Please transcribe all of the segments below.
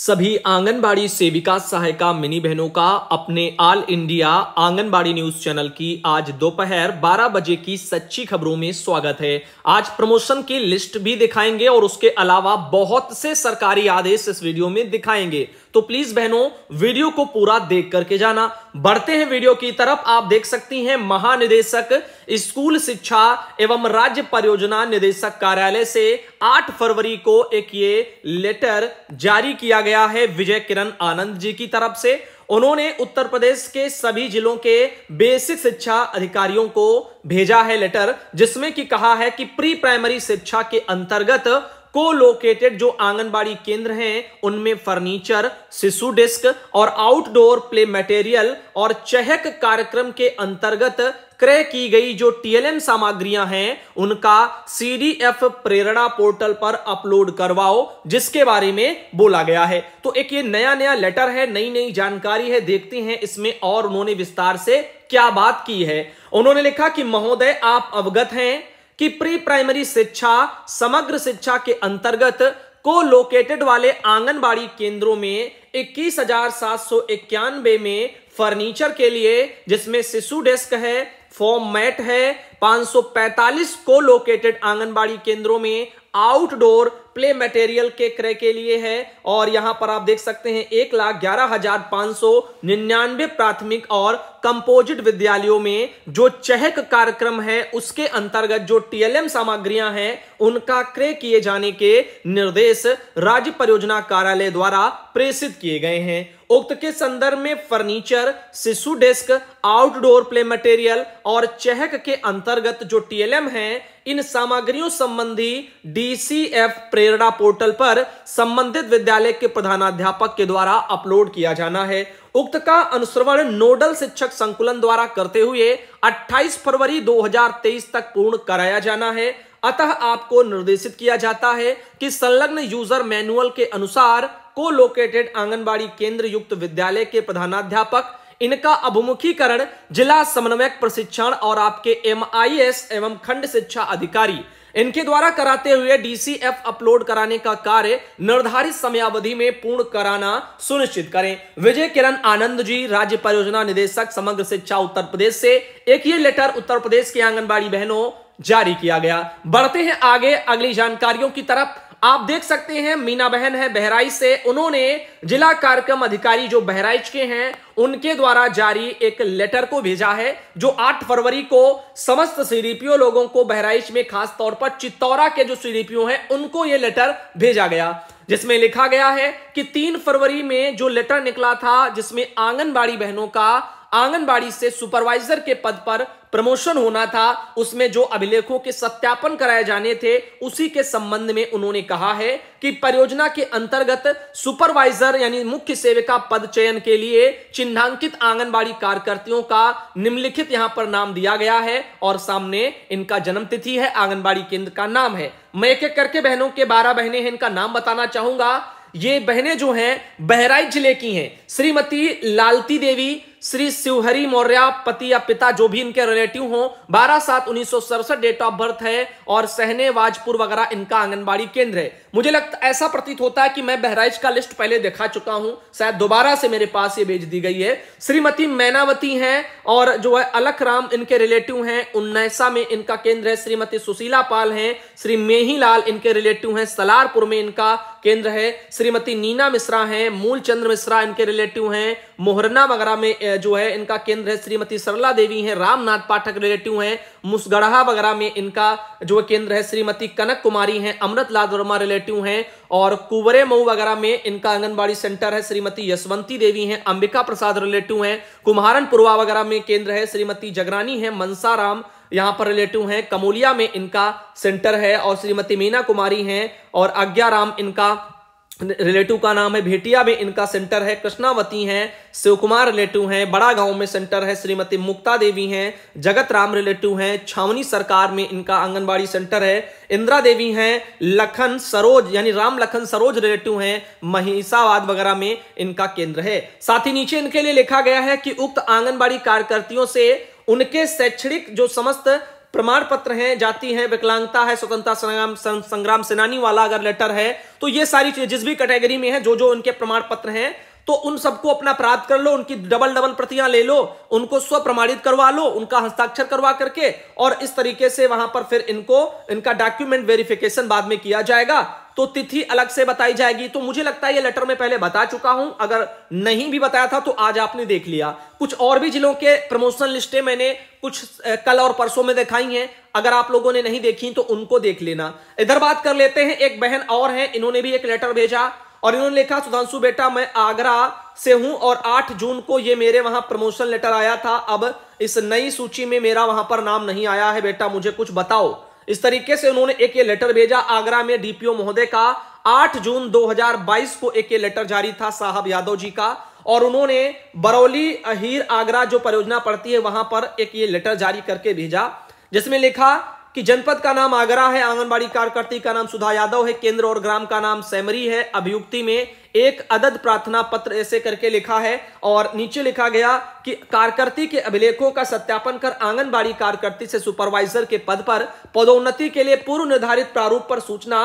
सभी आंगनबाड़ी सेविका सहायिका मिनी बहनों का अपने all India anganwadi news channel की आज दोपहर 12 बजे की सच्ची खबरों में स्वागत है आज प्रमोशन की लिस्ट भी दिखाएंगे और उसके अलावा बहुत से सरकारी आदेश इस वीडियो में दिखाएंगे तो प्लीज बहनों वीडियो को पूरा देख करके जाना बढ़ते हैं वीडियो की तरफ आप देख सकती हैं महानिदेशक स्कूल शिक्षा एवं राज्य परियोजना निदेशक कार्यालय से 8 फरवरी को एक ये लेटर जारी किया गया है विजय किरण आनंद जी की तरफ से उन्होंने उत्तर प्रदेश के सभी जिलों के बेसिक शिक्षा अधिकारियों को भेजा है लेटर जिसमें कि कहा है कि प्री प्राइमरी शिक्षा के अंतर्गत कोलोकेटेड जो आंगनबाड़ी केंद्र हैं उनमें फर्नीचर शिशु डिस्क और आउटडोर प्ले मटेरियल और चहक कार्यक्रम के अंतर्गत क्रय की गई जो टीएलएम सामग्रियां हैं उनका सीडीएफ प्रेरणा पोर्टल पर अपलोड करवाओ जिसके बारे में बोला गया है तो एक ये नया नया लेटर है नई नई जानकारी है देखते हैं इसमें और उन्होंने विस्तार से क्या बात की है उन्होंने लिखा कि महोदय आप अवगत हैं कि प्री प्राइमरी शिक्षा समग्र शिक्षा के अंतर्गत को लोकेटेड वाले आंगनबाड़ी केंद्रों में इक्कीस हजार सात सौ में फर्नीचर के लिए जिसमें शिशु डेस्क है फॉर्म मैट है 545 को लोकेटेड आंगनबाड़ी केंद्रों में आउटडोर प्ले मटेरियल के क्रय के लिए है और यहां पर आप देख सकते हैं एक लाख ग्यारह हजार पांच सौ निन्यानवे प्राथमिक और कंपोजिट विद्यालयों में जो चहक कार्यक्रम है उसके अंतर्गत जो टीएलएम सामग्रियां हैं उनका क्रय किए जाने के निर्देश राज्य परियोजना कार्यालय द्वारा प्रेषित किए गए हैं उक्त के संदर्भ में फर्नीचर शिशु डेस्क आउटडोर प्ले मटेरियल और चहक के अंतर्गत जो टीएलएम है इन सामग्रियों संबंधी डीसीएफ प्रेरणा पोर्टल पर संबंधित विद्यालय के प्रधानाध्यापक के द्वारा अपलोड किया जाना है उक्त का अनुश्रवण नोडल शिक्षक संकुलन द्वारा करते हुए 28 फरवरी 2023 तक पूर्ण कराया जाना है अतः आपको निर्देशित किया जाता है कि संलग्न यूजर मैनुअल के अनुसार को लोकेटेड आंगनबाड़ी केंद्र युक्त विद्यालय के प्रधानाध्यापक इनका अभिमुखीकरण जिला समन्वयक प्रशिक्षण और आपके एम एवं खंड शिक्षा अधिकारी इनके द्वारा कराते हुए डीसीएफ अपलोड कराने का कार्य निर्धारित समयावधि में पूर्ण कराना सुनिश्चित करें विजय किरण आनंद जी राज्य परियोजना निदेशक समग्र शिक्षा उत्तर प्रदेश से एक ये लेटर उत्तर प्रदेश की आंगनबाड़ी बहनों जारी किया गया बढ़ते हैं आगे अगली जानकारियों की तरफ आप देख सकते हैं मीना बहन है बहराइच से उन्होंने जिला कार्यक्रम अधिकारी जो बहराइच के हैं उनके द्वारा जारी एक लेटर को भेजा है जो 8 फरवरी को समस्त सीडीपीओ लोगों को बहराइच में खास तौर पर चित्तौरा के जो सीडीपीओ हैं उनको यह लेटर भेजा गया जिसमें लिखा गया है कि तीन फरवरी में जो लेटर निकला था जिसमें आंगनबाड़ी बहनों का आंगनबाड़ी से सुपरवाइजर के पद पर प्रमोशन होना था उसमें जो अभिलेखों के सत्यापन कराए जाने थे उसी के संबंध में उन्होंने कहा है कि परियोजना के अंतर्गत सुपरवाइजर यानी मुख्य सेविका पद चयन के लिए चिन्हांकित आंगनबाड़ी कार्यकर्तियों का निम्नलिखित यहां पर नाम दिया गया है और सामने इनका जन्मतिथि है आंगनबाड़ी केंद्र का नाम है मैं एक एक करके बहनों के बारह बहने हैं इनका नाम बताना चाहूंगा ये बहने जो हैं बहराइच जिले की हैं श्रीमती लालती देवी श्री शिवहरी मौर्या पति या पिता जो भी इनके रिलेटिव हो बारह सात उन्नीस डेट ऑफ बर्थ है और सहने वाजपुर वगैरह इनका आंगनबाड़ी केंद्र है मुझे लगता ऐसा प्रतीत होता है कि मैं बहराइच का लिस्ट पहले दिखा चुका हूं शायद दोबारा से मेरे पास ये भेज दी गई है श्रीमती मैनावती हैं और जो है अलख राम इनके रिलेटिव हैं उन्नैसा में इनका केंद्र है श्रीमती सुशीला पाल हैं श्री मेही लाल इनके रिलेटिव हैं सलारपुर में इनका केंद्र है श्रीमती नीना मिश्रा हैं चंद्र मिश्रा इनके रिलेटिव हैं मोहरना वगैरह में जो है इनका केंद्र है श्रीमती सरला देवी हैं रामनाथ पाठक रिलेटिव हैं मुसगढ़ा वगैरह में इनका जो केंद्र है श्रीमती कनक कुमारी हैं अमृत लाल वर्मा रिलेटिव हैं और कुवरे मऊ वगैरह में इनका आंगनबाड़ी सेंटर है श्रीमती यशवंती देवी हैं अंबिका प्रसाद रिलेटिव हैं कुम्हारन वगैरह में केंद्र है श्रीमती जगरानी है मनसाराम यहाँ पर रिलेटिव हैं कमोलिया में इनका सेंटर है और श्रीमती मीना कुमारी हैं और अज्ञा राम इनका रिलेटिव का नाम है भेटिया में इनका सेंटर है कृष्णावती हैं शिवकुमार रिलेटिव हैं बड़ा गांव में सेंटर है श्रीमती मुक्ता देवी हैं जगत राम रिलेटिव हैं छावनी सरकार में इनका आंगनबाड़ी सेंटर है इंदिरा देवी हैं लखन सरोज यानी राम लखन सरोज रिलेटिव हैं महिषावाद वगैरह में इनका केंद्र है साथ ही नीचे इनके लिए लिखा गया है कि उक्त आंगनबाड़ी कार्यकर्तियों से उनके शैक्षणिक जो समस्त प्रमाण पत्र हैं जाति है विकलांगता है स्वतंत्रता संग्राम संग्राम सेनानी वाला अगर लेटर है तो ये सारी चीजें जिस भी कैटेगरी में है जो जो उनके प्रमाण पत्र हैं तो उन सबको अपना प्राप्त कर लो उनकी डबल डबल प्रतियां ले लो उनको स्व प्रमाणित करवा लो उनका हस्ताक्षर करवा करके और इस तरीके से वहां पर फिर इनको इनका डॉक्यूमेंट वेरिफिकेशन बाद में किया जाएगा तो तिथि अलग से बताई जाएगी तो मुझे लगता है ये लेटर में पहले बता चुका हूं अगर नहीं भी बताया था तो आज आपने देख लिया कुछ और भी जिलों के प्रमोशन लिस्टें मैंने कुछ कल और परसों में दिखाई हैं अगर आप लोगों ने नहीं देखी तो उनको देख लेना इधर बात कर लेते हैं एक बहन और है इन्होंने भी एक लेटर भेजा और इन्होंने लिखा सुधांशु बेटा मैं आगरा से हूं और 8 जून को ये मेरे वहां प्रमोशन लेटर आया था अब इस नई सूची में मेरा वहां पर नाम नहीं आया है बेटा मुझे कुछ बताओ इस तरीके से उन्होंने एक ये लेटर भेजा आगरा में डीपीओ महोदय का 8 जून 2022 को एक ये लेटर जारी था साहब यादव जी का और उन्होंने बरौली अहिर आगरा जो परियोजना पड़ती है वहां पर एक ये लेटर जारी करके भेजा जिसमें लिखा कि जनपद का नाम आगरा है आंगनबाड़ी कार्यकर्ती का नाम सुधा यादव है केंद्र और ग्राम का नाम सैमरी है अभियुक्ति में एक अदद प्रार्थना पत्र ऐसे करके लिखा है और नीचे लिखा गया कि कार्यकर्ती के अभिलेखों का सत्यापन कर आंगनबाड़ी कार्यकर्ती से सुपरवाइजर के पद पर पदोन्नति के लिए पूर्व निर्धारित प्रारूप पर सूचना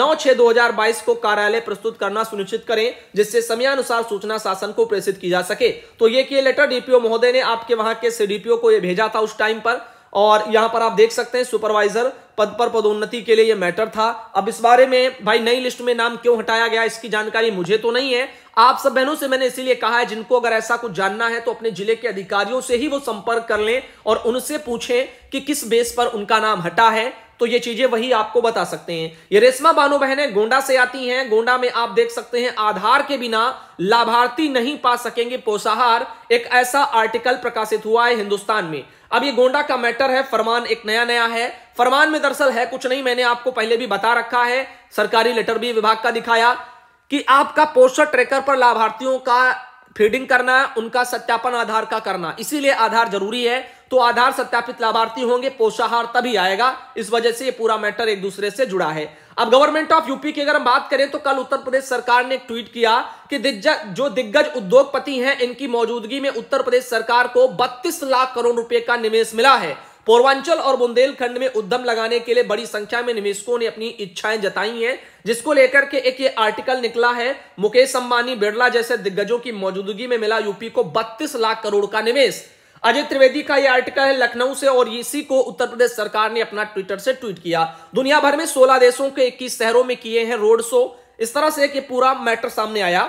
9 छह 2022 को कार्यालय प्रस्तुत करना सुनिश्चित करें जिससे समयानुसार सूचना शासन को प्रेषित की जा सके तो ये किए लेटर डीपीओ महोदय ने आपके वहां के सीडीपीओ को यह भेजा था उस टाइम पर और यहां पर आप देख सकते हैं सुपरवाइजर पद पर पदोन्नति के लिए यह मैटर था अब इस बारे में भाई नई लिस्ट में नाम क्यों हटाया गया इसकी जानकारी मुझे तो नहीं है आप सब बहनों से मैंने इसीलिए कहा है जिनको अगर ऐसा कुछ जानना है तो अपने जिले के अधिकारियों से ही वो संपर्क कर लें और उनसे पूछें कि किस बेस पर उनका नाम हटा है तो ये चीजें वही आपको बता सकते हैं ये रेशमा बानो बहनें गोंडा से आती हैं गोंडा में आप देख सकते हैं आधार के बिना लाभार्थी नहीं पा सकेंगे पोषाहार एक ऐसा आर्टिकल प्रकाशित हुआ है हिंदुस्तान में अब ये गोंडा का मैटर है फरमान एक नया नया है फरमान में दरअसल है कुछ नहीं मैंने आपको पहले भी बता रखा है सरकारी लेटर भी विभाग का दिखाया कि आपका पोस्टर ट्रेकर पर लाभार्थियों का फीडिंग करना उनका सत्यापन आधार का करना इसीलिए आधार जरूरी है तो आधार सत्यापित लाभार्थी होंगे पोषाहार तभी आएगा इस वजह से ये पूरा मैटर एक दूसरे से जुड़ा है अब गवर्नमेंट ऑफ यूपी की अगर हम बात करें तो कल उत्तर प्रदेश सरकार ने ट्वीट किया कि दिग्गज जो दिग्गज उद्योगपति हैं इनकी मौजूदगी में उत्तर प्रदेश सरकार को 32 लाख करोड़ रुपए का निवेश मिला है पूर्वांचल और बुंदेलखंड में उद्यम लगाने के लिए बड़ी संख्या में निवेशकों ने अपनी इच्छाएं जताई हैं जिसको लेकर के एक ये आर्टिकल निकला है मुकेश अंबानी बिरला जैसे दिग्गजों की मौजूदगी में मिला यूपी को 32 लाख करोड़ का निवेश अजय त्रिवेदी का यह आर्टिकल है लखनऊ से और इसी को उत्तर प्रदेश सरकार ने अपना ट्विटर से ट्वीट किया दुनिया भर में सोलह देशों के इक्कीस शहरों में किए हैं रोड शो इस तरह से कि पूरा मैटर सामने आया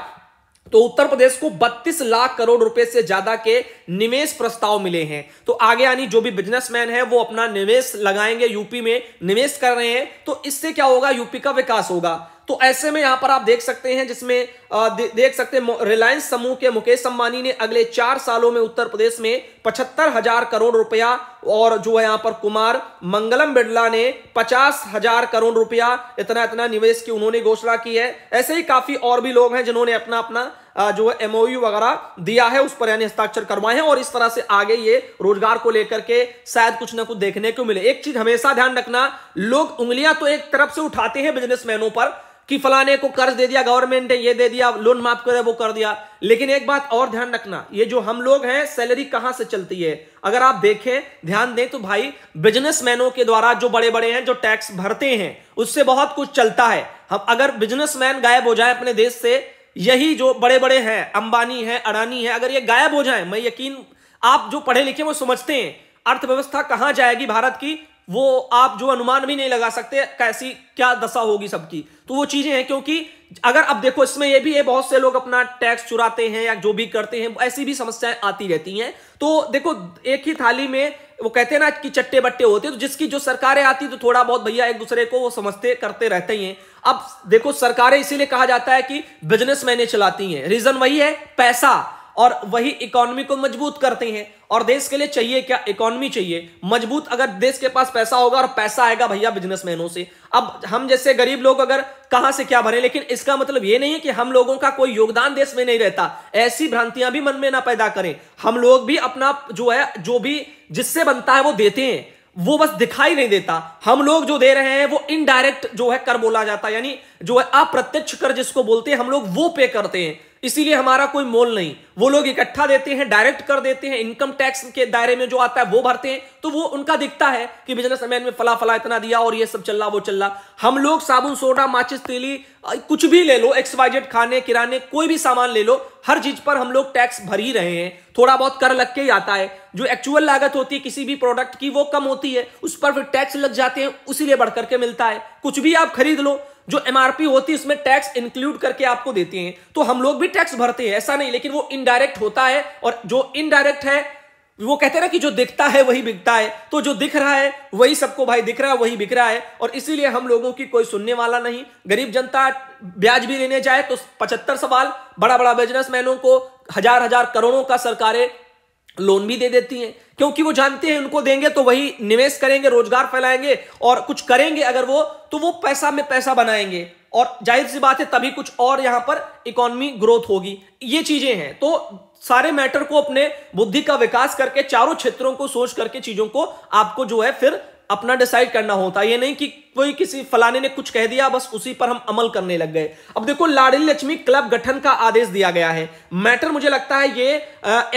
तो उत्तर प्रदेश को 32 लाख करोड़ रुपए से ज्यादा के निवेश प्रस्ताव मिले हैं तो आगे आनी जो भी बिजनेसमैन है वो अपना निवेश लगाएंगे यूपी में निवेश कर रहे हैं तो इससे क्या होगा यूपी का विकास होगा तो ऐसे में यहां पर आप देख सकते हैं जिसमें दे, देख सकते हैं रिलायंस समूह के मुकेश अंबानी ने अगले चार सालों में उत्तर प्रदेश में पचहत्तर हजार करोड़ रुपया और जो है यहां पर कुमार मंगलम बिड़ला ने पचास हजार करोड़ रुपया इतना इतना निवेश की उन्होंने घोषणा की है ऐसे ही काफी और भी लोग हैं जिन्होंने अपना अपना जो है एमओयू वगैरह दिया है उस पर यानी हस्ताक्षर करवाए हैं और इस तरह से आगे ये रोजगार को लेकर के शायद कुछ ना कुछ देखने को मिले एक चीज हमेशा ध्यान रखना लोग उंगलियां तो एक तरफ से उठाते हैं बिजनेसमैनों पर कि फलाने को कर्ज दे दिया गवर्नमेंट ने ये दे दिया लोन माफ कर वो कर दिया लेकिन एक बात और ध्यान रखना ये जो हम लोग हैं सैलरी कहां से चलती है अगर आप देखें ध्यान दें तो भाई बिजनेसमैनों के द्वारा जो बड़े बड़े हैं जो टैक्स भरते हैं उससे बहुत कुछ चलता है हम अगर बिजनेसमैन गायब हो जाए अपने देश से यही जो बड़े बड़े हैं अंबानी है अडानी है अगर ये गायब हो जाए मैं यकीन आप जो पढ़े लिखे वो समझते हैं अर्थव्यवस्था कहां जाएगी भारत की वो आप जो अनुमान भी नहीं लगा सकते कैसी क्या दशा होगी सबकी तो वो चीजें हैं क्योंकि अगर अब देखो इसमें ये भी है बहुत से लोग अपना टैक्स चुराते हैं या जो भी करते हैं ऐसी भी समस्याएं आती रहती हैं तो देखो एक ही थाली में वो कहते हैं ना कि चट्टे बट्टे होते तो जिसकी जो सरकारें आती तो थोड़ा बहुत भैया एक दूसरे को वो समझते करते रहते ही हैं अब देखो सरकारें इसीलिए कहा जाता है कि बिजनेस मैने चलाती हैं रीजन वही है पैसा और वही इकोनॉमी को मजबूत करते हैं और देश के लिए चाहिए क्या इकोनॉमी चाहिए मजबूत अगर देश के पास पैसा होगा और पैसा आएगा भैया बिजनेसमैनों से अब हम जैसे गरीब लोग अगर कहां से क्या भरे लेकिन इसका मतलब ये नहीं है कि हम लोगों का कोई योगदान देश में नहीं रहता ऐसी भ्रांतियां भी मन में ना पैदा करें हम लोग भी अपना जो है जो भी जिससे बनता है वो देते हैं वो बस दिखाई नहीं देता हम लोग जो दे रहे हैं वो इनडायरेक्ट जो है कर बोला जाता है यानी जो है अप्रत्यक्ष कर जिसको बोलते हैं हम लोग वो पे करते हैं इसीलिए हमारा कोई मोल नहीं वो लोग इकट्ठा देते हैं डायरेक्ट कर देते हैं इनकम टैक्स के दायरे में जो आता है वो भरते हैं तो वो उनका दिखता है कि बिजनेस मैन में फला फला इतना दिया और ये सब चल रहा वो चल रहा हम लोग साबुन सोडा माचिस तेली कुछ भी ले लो एक्सवाइजेड खाने किराने कोई भी सामान ले लो हर चीज पर हम लोग टैक्स भर ही रहे हैं थोड़ा बहुत कर लग के ही आता है जो एक्चुअल लागत होती है किसी भी प्रोडक्ट की वो कम होती है उस पर फिर टैक्स लग जाते हैं उसी बढ़ करके मिलता है कुछ भी आप खरीद लो जो एमआरपी होती है उसमें टैक्स इंक्लूड करके आपको देती हैं तो हम लोग भी टैक्स भरते हैं ऐसा नहीं लेकिन वो इनडायरेक्ट होता है और जो इनडायरेक्ट है वो कहते हैं ना कि जो दिखता है वही बिकता है तो जो दिख रहा है वही सबको भाई दिख रहा है वही बिक रहा है और इसीलिए हम लोगों की कोई सुनने वाला नहीं गरीब जनता ब्याज भी लेने जाए तो पचहत्तर सवाल बड़ा बड़ा बिजनेसमैनों को हजार हजार करोड़ों का सरकारें लोन भी दे देती हैं क्योंकि वो जानते हैं उनको देंगे तो वही निवेश करेंगे रोजगार फैलाएंगे और कुछ करेंगे अगर वो तो वो पैसा में पैसा बनाएंगे और जाहिर सी बात है तभी कुछ और यहां पर इकोनॉमी ग्रोथ होगी ये चीजें हैं तो सारे मैटर को अपने बुद्धि का विकास करके चारों क्षेत्रों को सोच करके चीजों को आपको जो है फिर अपना डिसाइड करना होता है ये नहीं कि कोई किसी फलाने ने कुछ कह दिया बस उसी पर हम अमल करने लग गए अब देखो लाडली लक्ष्मी क्लब गठन का आदेश दिया गया है मैटर मुझे लगता है ये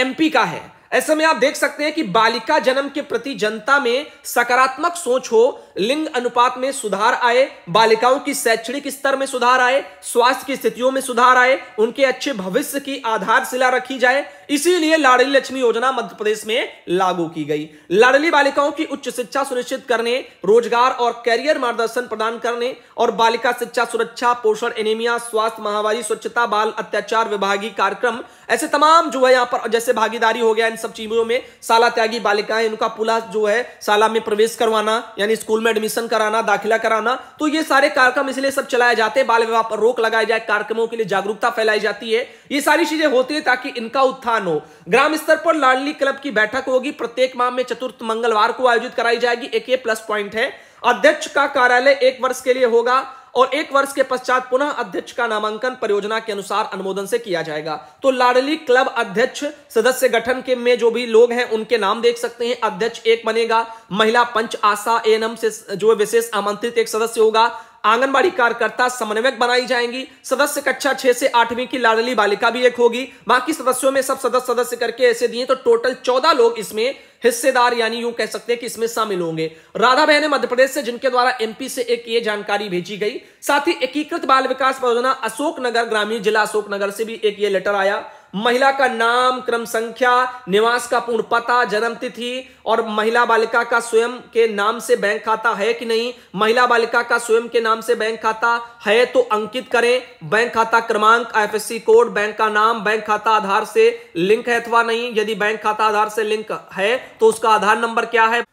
एमपी का है ऐसे में आप देख सकते हैं कि बालिका जन्म के प्रति जनता में सकारात्मक सोच हो लिंग अनुपात में सुधार आए बालिकाओं की शैक्षणिक स्तर में सुधार आए स्वास्थ्य की स्थितियों में सुधार आए उनके अच्छे भविष्य की आधारशिला रखी जाए इसीलिए लाडली लक्ष्मी योजना मध्य प्रदेश में लागू की गई लाडली बालिकाओं की उच्च शिक्षा सुनिश्चित करने रोजगार और कैरियर मार्गदर्शन प्रदान करने और बालिका शिक्षा सुरक्षा पोषण एनीमिया स्वास्थ्य महामारी स्वच्छता बाल अत्याचार विभागीय कार्यक्रम ऐसे तमाम जो है यहां पर जैसे भागीदारी हो गया सब चीजों में साला त्यागी बालिकाएं उनका पुला जो है साला में प्रवेश करवाना यानी स्कूल में एडमिशन कराना दाखिला कराना तो ये सारे कार्यक्रम इसलिए सब चलाए जाते हैं बाल विवाह पर रोक लगाई जाए कार्यक्रमों के लिए जागरूकता फैलाई जाती है ये सारी चीजें होती है ताकि इनका उत्थान हो ग्राम स्तर पर लाडली क्लब की बैठक होगी प्रत्येक माह में चतुर्थ मंगलवार को आयोजित कराई जाएगी एक ये प्लस पॉइंट है अध्यक्ष का कार्यालय एक वर्ष के लिए होगा और एक वर्ष के पश्चात पुनः अध्यक्ष का नामांकन परियोजना के अनुसार अनुमोदन से किया जाएगा तो लाडली क्लब अध्यक्ष सदस्य गठन के में जो भी लोग हैं उनके नाम देख सकते हैं अध्यक्ष एक बनेगा महिला पंच आशा एनम से जो विशेष आमंत्रित एक सदस्य होगा आंगनबाड़ी कार्यकर्ता समन्वयक बनाई जाएंगी सदस्य कक्षा छह से आठवीं की लाडली बालिका भी एक होगी बाकी सदस्यों में सब सदस्य सदस्य करके ऐसे दिए तो टोटल चौदह लोग इसमें हिस्सेदार यानी यूं कह सकते हैं कि इसमें शामिल होंगे राधा बहन मध्य प्रदेश से जिनके द्वारा एमपी से एक ये जानकारी भेजी गई साथ ही एकीकृत बाल विकास योजना अशोक नगर ग्रामीण जिला अशोक नगर से भी एक ये लेटर आया महिला का नाम क्रम संख्या निवास का पूर्ण पता जन्म तिथि और महिला बालिका का स्वयं के नाम से बैंक खाता है कि नहीं महिला बालिका का स्वयं के नाम से बैंक खाता है तो अंकित करें बैंक खाता क्रमांक आईएफएससी कोड बैंक का नाम बैंक खाता आधार से लिंक है अथवा नहीं यदि बैंक खाता आधार से लिंक है तो उसका आधार नंबर क्या है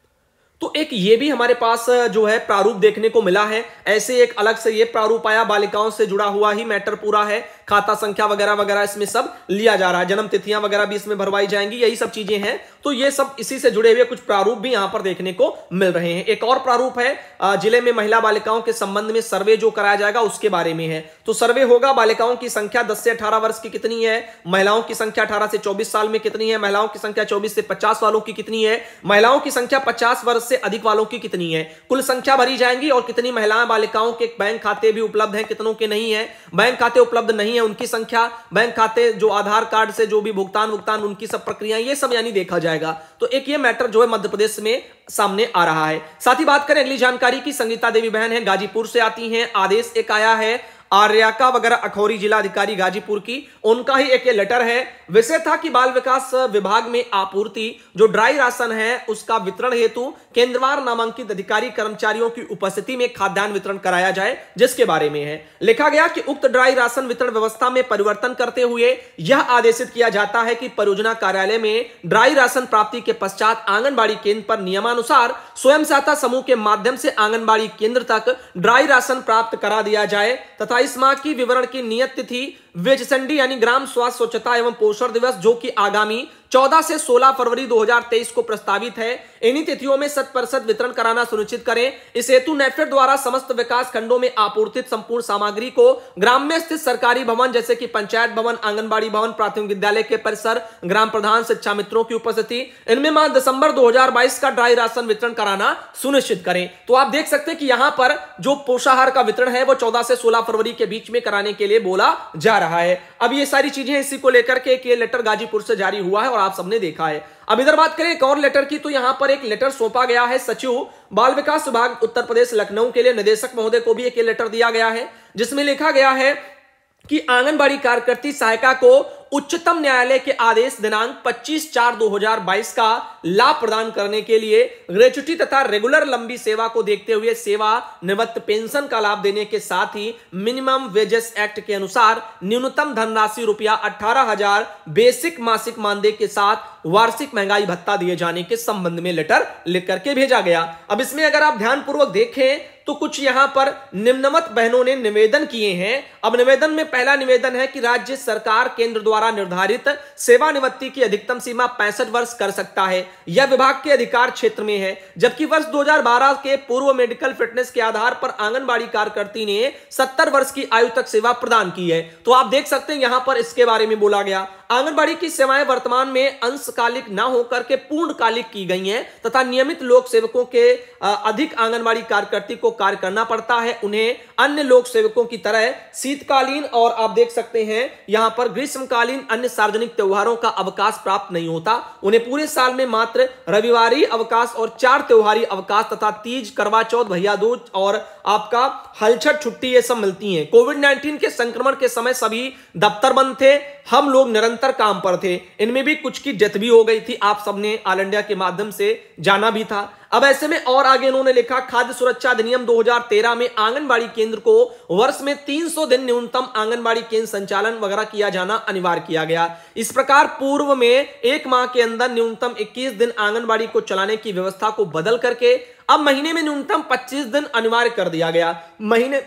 तो एक ये भी हमारे पास जो है प्रारूप देखने को मिला है ऐसे एक अलग से ये प्रारूप आया बालिकाओं से जुड़ा हुआ ही मैटर पूरा है खाता संख्या वगैरह वगैरह इसमें सब लिया जा रहा है जन्म तिथियां वगैरह भी इसमें भरवाई जाएंगी यही सब चीजें हैं तो ये सब इसी से जुड़े हुए कुछ प्रारूप भी यहां पर देखने को मिल रहे हैं एक और प्रारूप है जिले में महिला बालिकाओं के संबंध में सर्वे जो कराया जाएगा उसके बारे में है तो सर्वे होगा बालिकाओं की संख्या दस से अठारह वर्ष की कितनी है महिलाओं की संख्या अठारह से चौबीस साल में कितनी है महिलाओं की संख्या चौबीस से पचास वालों की कितनी है महिलाओं की संख्या पचास वर्ष से अधिक वालों की कितनी है कुल संख्या भरी जाएंगी और कितनी महिलाएं बालिकाओं के बैंक खाते भी उपलब्ध है कितनों के नहीं है बैंक खाते उपलब्ध नहीं है उनकी संख्या बैंक खाते जो आधार कार्ड से जो भी भुगतान भुगतान उनकी सब प्रक्रिया ये सब यानी देखा जाएगा तो एक ये मैटर जो है मध्य प्रदेश में सामने आ रहा है साथ ही बात करें अगली जानकारी की संगीता देवी बहन है गाजीपुर से आती हैं आदेश एक आया है आर्याका वगैरह अखौरी अधिकारी गाजीपुर की उनका ही एक ये लेटर है विषय था कि बाल विकास विभाग में आपूर्ति जो ड्राई राशन है उसका वितरण हेतु केंद्रवार नामांकित अधिकारी कर्मचारियों की उपस्थिति में खाद्यान्न वितरण कराया जाए जिसके बारे में है लिखा गया कि उक्त ड्राई राशन वितरण व्यवस्था में परिवर्तन करते हुए यह आदेशित किया जाता है कि परियोजना कार्यालय में ड्राई राशन प्राप्ति के पश्चात आंगनबाड़ी केंद्र पर नियमानुसार स्वयं सहायता समूह के माध्यम से आंगनबाड़ी केंद्र तक ड्राई राशन प्राप्त करा दिया जाए तथा सत्ताईस माह की विवरण की नियत तिथि वेजसंडी यानी ग्राम स्वास्थ्य स्वच्छता एवं पोषण दिवस जो कि आगामी 14 से 16 फरवरी 2023 को प्रस्तावित है इन्हीं तिथियों में शत प्रतिशत वितरण कराना सुनिश्चित करें इस हेतु नेफेड द्वारा समस्त विकास खंडों में आपूर्तित संपूर्ण सामग्री को ग्राम में स्थित सरकारी भवन जैसे कि पंचायत भवन आंगनबाड़ी भवन प्राथमिक विद्यालय के परिसर ग्राम प्रधान शिक्षा मित्रों की उपस्थिति इनमें माह दिसंबर दो का ड्राई राशन वितरण कराना सुनिश्चित करें तो आप देख सकते हैं कि यहां पर जो पोषाहार का वितरण है वो चौदह से सोलह फरवरी के बीच में कराने के लिए बोला जा रहा है अब ये सारी चीजें इसी को लेकर के लेटर गाजीपुर से जारी हुआ है और आप सबने देखा है अब इधर बात करें एक और लेटर की तो यहां पर एक लेटर सौंपा गया है सचिव बाल विकास विभाग उत्तर प्रदेश लखनऊ के लिए निदेशक महोदय को भी एक लेटर दिया गया है जिसमें लिखा गया है कि आंगनबाड़ी कार्यकर्ती सहायिका को उच्चतम न्यायालय के आदेश दिनांक 25 चार 2022 का लाभ प्रदान करने के लिए ग्रेचुटी तथा रेगुलर लंबी सेवा को देखते हुए सेवा निवृत्त पेंशन का लाभ देने के साथ ही मिनिमम वेजेस एक्ट के अनुसार न्यूनतम धनराशि रुपया अठारह हजार बेसिक मासिक मानदेय के साथ वार्षिक महंगाई भत्ता दिए जाने के संबंध में लेटर लिख करके भेजा गया अब इसमें अगर आप ध्यानपूर्वक देखें तो कुछ यहां पर निम्नमत बहनों ने निवेदन किए हैं अब निवेदन में पहला निवेदन है कि राज्य सरकार केंद्र द्वारा द्वारा निर्धारित सेवानिवृत्ति की अधिकतम सीमा पैंसठ वर्ष कर सकता है यह विभाग के अधिकार क्षेत्र में है जबकि वर्ष 2012 के पूर्व मेडिकल फिटनेस के आधार पर आंगनबाड़ी कार्यकर्ती ने 70 वर्ष की आयु तक सेवा प्रदान की है तो आप देख सकते हैं यहां पर इसके बारे में बोला गया आंगनबाड़ी की सेवाएं वर्तमान में अंशकालिक ना होकर के पूर्णकालिक की गई हैं तथा नियमित लोक सेवकों के अधिक आंगनबाड़ी कार्यकर्ती को कार्य करना पड़ता है उन्हें अन्य लोक सेवकों की तरह शीतकालीन और आप देख सकते हैं यहां पर ग्रीष्मकालीन शीतकालीन अन्य सार्वजनिक त्योहारों का अवकाश प्राप्त नहीं होता उन्हें पूरे साल में मात्र रविवार अवकाश और चार त्योहारी अवकाश तथा तीज करवा चौथ भैया दूज और आपका हलछट छुट्टी ये सब मिलती है कोविड नाइन्टीन के संक्रमण के समय सभी दफ्तर बंद थे हम लोग निरंतर काम पर थे इनमें भी कुछ की डेथ भी हो गई थी आप सबने ऑल इंडिया के माध्यम से जाना भी था अब ऐसे में और आगे इन्होंने लिखा खाद्य सुरक्षा अधिनियम 2013 में आंगनबाड़ी केंद्र को वर्ष में 300 दिन न्यूनतम आंगनबाड़ी केंद्र संचालन वगैरह किया जाना अनिवार्य किया गया इस प्रकार पूर्व में एक माह के अंदर न्यूनतम 21 दिन आंगनबाड़ी को चलाने की व्यवस्था को बदल करके अब महीने में न्यूनतम पच्चीस दिन अनिवार्य कर दिया गया महीने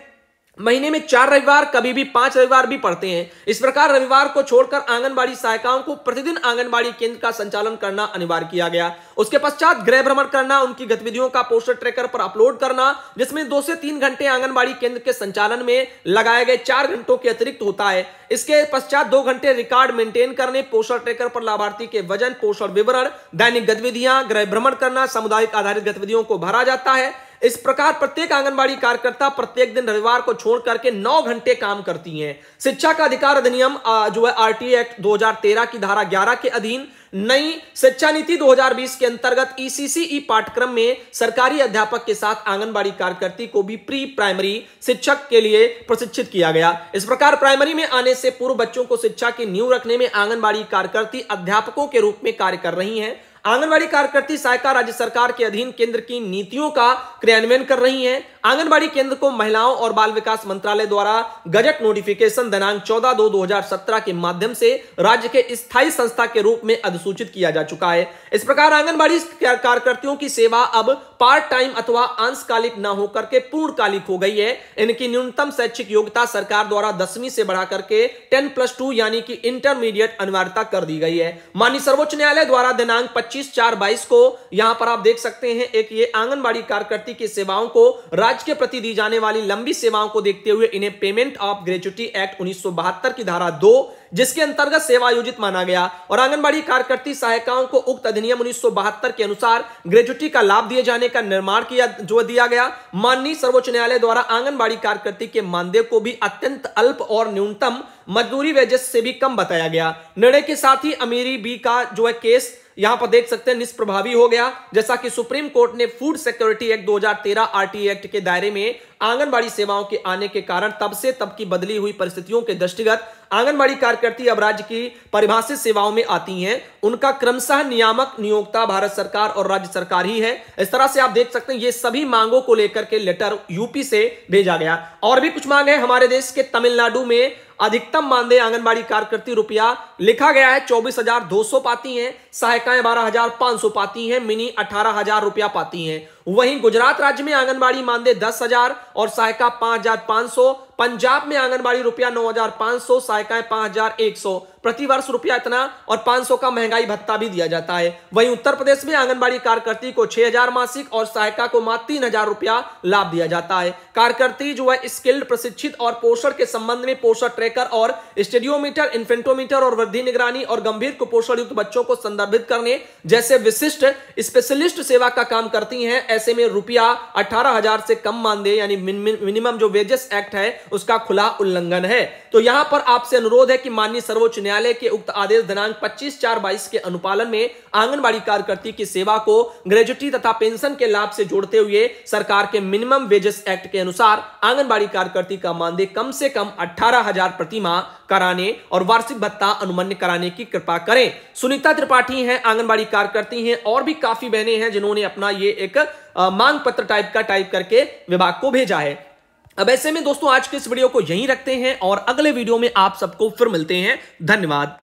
महीने में चार रविवार कभी भी पांच रविवार भी पढ़ते हैं इस प्रकार रविवार को छोड़कर आंगनबाड़ी सहायिकाओं को प्रतिदिन आंगनबाड़ी केंद्र का संचालन करना अनिवार्य किया गया उसके पश्चात गृह भ्रमण करना उनकी गतिविधियों का पोस्टर ट्रैकर पर अपलोड करना जिसमें दो से तीन घंटे आंगनबाड़ी केंद्र के संचालन में लगाए गए चार घंटों के अतिरिक्त होता है इसके पश्चात दो घंटे रिकॉर्ड मेंटेन करने पोस्टर ट्रेकर पर लाभार्थी के वजन पोषण विवरण दैनिक गतिविधियां गृह भ्रमण करना सामुदायिक आधारित गतिविधियों को भरा जाता है इस प्रकार प्रत्येक आंगनबाड़ी कार्यकर्ता प्रत्येक दिन रविवार को छोड़ करके नौ घंटे काम करती है शिक्षा का अधिकार अधिनियम जो है आरटीए एक्ट 2013 की धारा 11 के अधीन नई शिक्षा नीति 2020 के अंतर्गत ईसीसीई पाठ्यक्रम में सरकारी अध्यापक के साथ आंगनबाड़ी कार्यकर्ती को भी प्री प्राइमरी शिक्षक के लिए प्रशिक्षित किया गया इस प्रकार प्राइमरी में आने से पूर्व बच्चों को शिक्षा की नींव रखने में आंगनबाड़ी कार्यकर्ती अध्यापकों के रूप में कार्य कर रही हैं आंगनबाड़ी कार्यकर्ती सहायता राज्य सरकार के अधीन केंद्र की नीतियों का क्रियान्वयन कर रही हैं आंगनबाड़ी केंद्र को महिलाओं और बाल विकास मंत्रालय द्वारा गजट नोटिफिकेशन दिनांक 14 दो 2017 के माध्यम से राज्य के स्थायी संस्था के रूप में अधिसूचित किया जा चुका है इस प्रकार आंगनबाड़ी कार्यकर्तियों की सेवा अब पार्ट टाइम अथवा अंशकालिक न होकर के पूर्णकालिक हो गई है इनकी न्यूनतम शैक्षिक योग्यता सरकार द्वारा दसवीं से बढ़ा करके टेन प्लस टू यानी कि इंटरमीडिएट अनिवार्यता कर दी गई है माननीय सर्वोच्च न्यायालय द्वारा दिनांक पच्चीस चार बाईस को यहां पर आप देख सकते हैं एक ये आंगनबाड़ी कार्यकर्ती की सेवाओं को राज्य के प्रति दी जाने वाली लंबी सेवाओं को देखते हुए इन्हें पेमेंट ऑफ ग्रेचुटी एक्ट उन्नीस की धारा दो जिसके अंतर्गत सेवा आयोजित माना गया और आंगनबाड़ी कार्यकर्ती सहायिकाओं को उक्त अधिनियम उन्नीस के अनुसार ग्रेचुटी का लाभ दिए जाने का निर्माण किया जो दिया गया माननीय सर्वोच्च न्यायालय द्वारा आंगनबाड़ी कार्यकर्ती के मानदेय को भी अत्यंत अल्प और न्यूनतम मजदूरी वेजेस से भी कम बताया गया निर्णय के साथ ही अमीरी बी का जो है केस यहां पर देख सकते हैं निष्प्रभावी हो गया जैसा कि सुप्रीम कोर्ट ने फूड सिक्योरिटी एक्ट 2013 हजार एक्ट के दायरे में आंगनबाड़ी सेवाओं के आने के कारण तब से तब की बदली हुई परिस्थितियों के दृष्टिगत आंगनबाड़ी कार्यकर्ती अब राज्य की परिभाषित सेवाओं में आती हैं उनका क्रमशः नियामक नियोक्ता भारत सरकार और राज्य सरकार ही है इस तरह से आप देख सकते हैं ये सभी मांगों को लेकर के लेटर यूपी से भेजा गया और भी कुछ मांग है हमारे देश के तमिलनाडु में अधिकतम मानदेय आंगनबाड़ी कार्यकर्ती रुपया लिखा गया है चौबीस हजार दो सौ पाती हैं सहायकाएं बारह हजार पांच सौ पाती हैं मिनी अठारह हजार रुपया पाती हैं वहीं गुजरात राज्य में आंगनबाड़ी मानदेय दस हजार और सहायका पांच हजार पांच सौ पंजाब में आंगनबाड़ी रुपया नौ हजार पांच सौ सहायकाएं पांच हजार एक सौ प्रति वर्ष रुपया इतना और 500 का महंगाई भत्ता भी दिया जाता है वहीं उत्तर प्रदेश में आंगनबाड़ी कार्यकर्ती को 6000 मासिक और सहायिका को मात्र तीन हजार रुपया लाभ दिया जाता है कार्यकर्ती जो है स्किल्ड प्रशिक्षित और पोषण के संबंध में पोषण ट्रेकर और स्टेडियोमीटर इन्फेंटोमीटर और वृद्धि निगरानी और गंभीर कुपोषण युक्त बच्चों को संदर्भित करने जैसे विशिष्ट स्पेशलिस्ट सेवा का काम करती हैं ऐसे में रुपया अठारह हजार से कम मानदेय यानी मिनिमम जो वेजेस एक्ट है उसका खुला उल्लंघन है तो यहां पर आपसे अनुरोध है कि माननीय सर्वोच्च न्यायालय के उक्त आदेश दिनांक 25 चार बाईस के अनुपालन में आंगनबाड़ी कार्यकर्ती की सेवा को ग्रेजुटी तथा पेंशन के लाभ से जोड़ते हुए सरकार के मिनिमम वेजेस एक्ट के अनुसार आंगनबाड़ी कार्यकर्ती का मानदेय कम से कम अठारह हजार प्रतिमा कराने और वार्षिक भत्ता अनुमन्य कराने की कृपा करें सुनीता त्रिपाठी हैं आंगनबाड़ी कार्यकर्ती हैं और भी काफी बहने हैं जिन्होंने अपना ये एक मांग पत्र टाइप का टाइप करके विभाग को भेजा है अब ऐसे में दोस्तों आज के इस वीडियो को यहीं रखते हैं और अगले वीडियो में आप सबको फिर मिलते हैं धन्यवाद